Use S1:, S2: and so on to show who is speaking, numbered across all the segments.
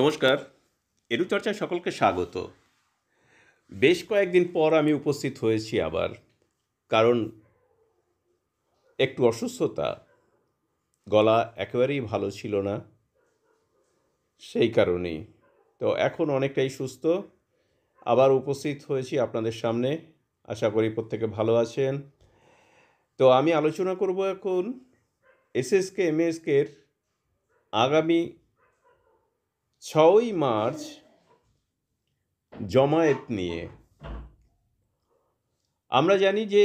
S1: নমস্কার চর্চায় সকলকে স্বাগত বেশ কয়েকদিন পর আমি উপস্থিত হয়েছি আবার কারণ একটু অসুস্থতা গলা একেবারেই ভালো ছিল না সেই কারণেই তো এখন অনেকটাই সুস্থ আবার উপস্থিত হয়েছি আপনাদের সামনে আশা করি প্রত্যেকে ভালো আছেন তো আমি আলোচনা করব এখন এসএসকে এমএসকের আগামী ছয়ই মার্চ জমায়েত নিয়ে আমরা জানি যে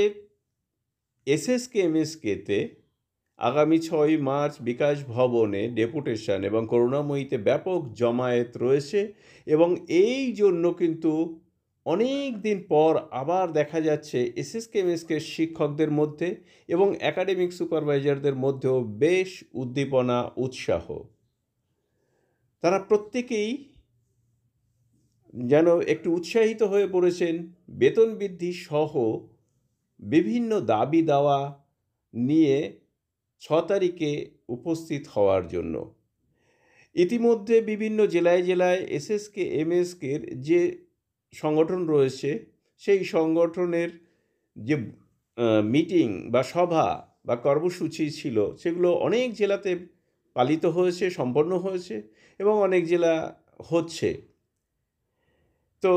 S1: এস কেতে আগামী ছয়ই মার্চ বিকাশ ভবনে ডেপুটেশন এবং করুণাময়ীতে ব্যাপক জমায়েত রয়েছে এবং এই জন্য কিন্তু অনেক দিন পর আবার দেখা যাচ্ছে এস কে শিক্ষকদের মধ্যে এবং একাডেমিক সুপারভাইজারদের মধ্যেও বেশ উদ্দীপনা উৎসাহ তারা প্রত্যেকেই যেন একটু উৎসাহিত হয়ে পড়েছেন বেতন বৃদ্ধি সহ বিভিন্ন দাবি দাওয়া নিয়ে ছ তারিখে উপস্থিত হওয়ার জন্য ইতিমধ্যে বিভিন্ন জেলায় জেলায় এসএসকে এমএসকের যে সংগঠন রয়েছে সেই সংগঠনের যে মিটিং বা সভা বা কর্মসূচি ছিল সেগুলো অনেক জেলাতে পালিত হয়েছে সম্পন্ন হয়েছে এবং অনেক জেলা হচ্ছে তো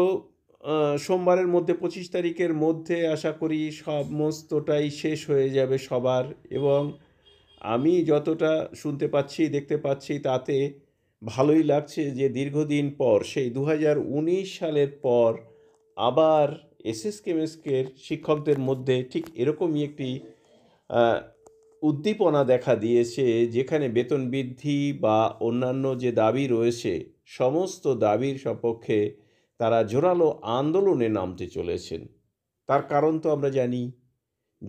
S1: সোমবারের মধ্যে পঁচিশ তারিখের মধ্যে আশা করি সমস্তটাই শেষ হয়ে যাবে সবার এবং আমি যতটা শুনতে পাচ্ছি দেখতে পাচ্ছি তাতে ভালোই লাগছে যে দীর্ঘদিন পর সেই দু সালের পর আবার এসএস কেমএসকের শিক্ষকদের মধ্যে ঠিক এরকমই একটি উদ্দীপনা দেখা দিয়েছে যেখানে বেতন বৃদ্ধি বা অন্যান্য যে দাবি রয়েছে সমস্ত দাবির সপক্ষে তারা জোরালো আন্দোলনে নামতে চলেছেন তার কারণ তো আমরা জানি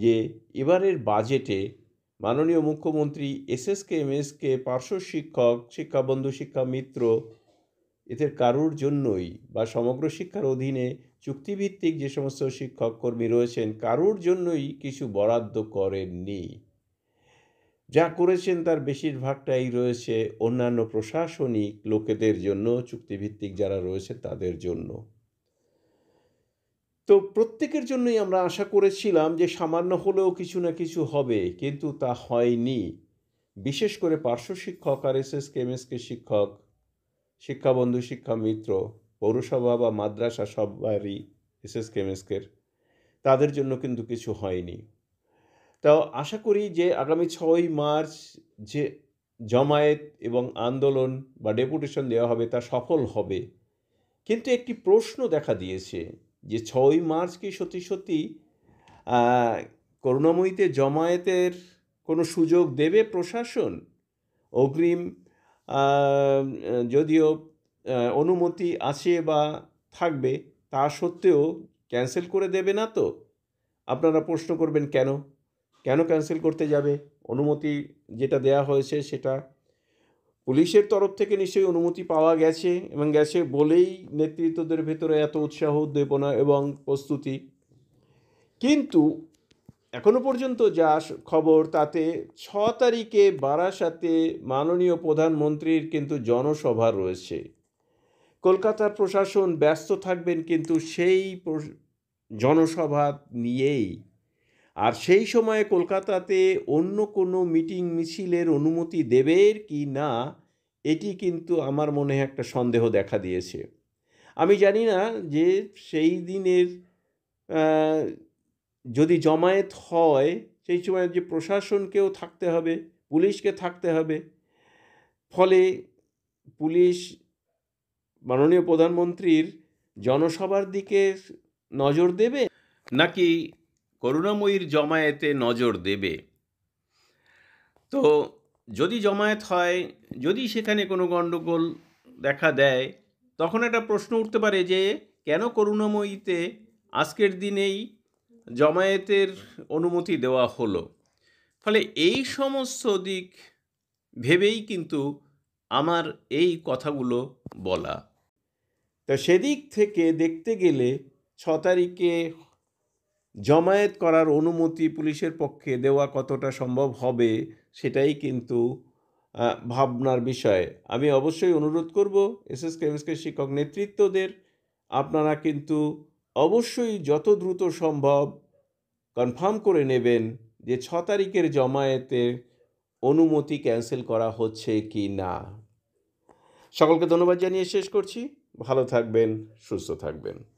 S1: যে এবারের বাজেটে মাননীয় মুখ্যমন্ত্রী এসএসকে এমএসকে পার্শ্ব শিক্ষক শিক্ষাবন্ধু শিক্ষা মিত্র এদের কারুর জন্যই বা সমগ্র শিক্ষার অধীনে চুক্তিভিত্তিক যে সমস্ত শিক্ষক কর্মী রয়েছেন কারুর জন্যই কিছু বরাদ্দ করেননি যা করেছেন তার বেশিরভাগটাই রয়েছে অন্যান্য প্রশাসনিক লোকেদের জন্য চুক্তিভিত্তিক যারা রয়েছে তাদের জন্য তো প্রত্যেকের জন্যই আমরা আশা করেছিলাম যে সামান্য হলেও কিছু না কিছু হবে কিন্তু তা হয়নি বিশেষ করে পার্শ্ব শিক্ষক আর এস এস কেমএসকে শিক্ষক শিক্ষাবন্ধু শিক্ষামিত্র পৌরসভা বা মাদ্রাসা সবারই এস এস কেমএসকের তাদের জন্য কিন্তু কিছু হয়নি তা আশা করি যে আগামী ছয়ই মার্চ যে জমায়েত এবং আন্দোলন বা ডেপুটেশন দেওয়া হবে তা সফল হবে কিন্তু একটি প্রশ্ন দেখা দিয়েছে যে ছয়ই মার্চ কি সত্যি সত্যি করুণাময়ীতে জমায়েতের কোনো সুযোগ দেবে প্রশাসন অগ্রিম যদিও অনুমতি আছে বা থাকবে তা সত্ত্বেও ক্যান্সেল করে দেবে না তো আপনারা প্রশ্ন করবেন কেন কেন ক্যান্সেল করতে যাবে অনুমতি যেটা দেয়া হয়েছে সেটা পুলিশের তরফ থেকে নিশ্চয়ই অনুমতি পাওয়া গেছে এবং গেছে বলেই নেতৃত্বদের ভেতরে এত উৎসাহ উদ্দীপনা এবং প্রস্তুতি কিন্তু এখনো পর্যন্ত যা খবর তাতে ছ তারিখে বারাসাতে মাননীয় প্রধানমন্ত্রীর কিন্তু জনসভা রয়েছে কলকাতার প্রশাসন ব্যস্ত থাকবেন কিন্তু সেই জনসভা নিয়েই আর সেই সময়ে কলকাতাতে অন্য কোনো মিটিং মিছিলের অনুমতি দেবে কি না এটি কিন্তু আমার মনে একটা সন্দেহ দেখা দিয়েছে আমি জানি না যে সেই দিনের যদি জমায়েত হয় সেই সময় যে প্রশাসনকেও থাকতে হবে পুলিশকে থাকতে হবে ফলে পুলিশ মাননীয় প্রধানমন্ত্রীর জনসভার দিকে নজর দেবে নাকি করুণাময়ীর জমায়েতে নজর দেবে তো যদি জমায়েত হয় যদি সেখানে কোনো গণ্ডগোল দেখা দেয় তখন একটা প্রশ্ন উঠতে পারে যে কেন করুণাময়ীতে আজকের দিনেই জমায়েতের অনুমতি দেওয়া হলো ফলে এই সমস্ত দিক ভেবেই কিন্তু আমার এই কথাগুলো বলা তো সেদিক থেকে দেখতে গেলে ছ তারিখে জমায়েত করার অনুমতি পুলিশের পক্ষে দেওয়া কতটা সম্ভব হবে সেটাই কিন্তু ভাবনার বিষয় আমি অবশ্যই অনুরোধ করব এসএস কেমিস্কের শিক্ষক নেতৃত্বদের আপনারা কিন্তু অবশ্যই যত দ্রুত সম্ভব কনফার্ম করে নেবেন যে ছ তারিখের জমায়েতের অনুমতি ক্যান্সেল করা হচ্ছে কি না সকলকে ধন্যবাদ জানিয়ে শেষ করছি ভালো থাকবেন সুস্থ থাকবেন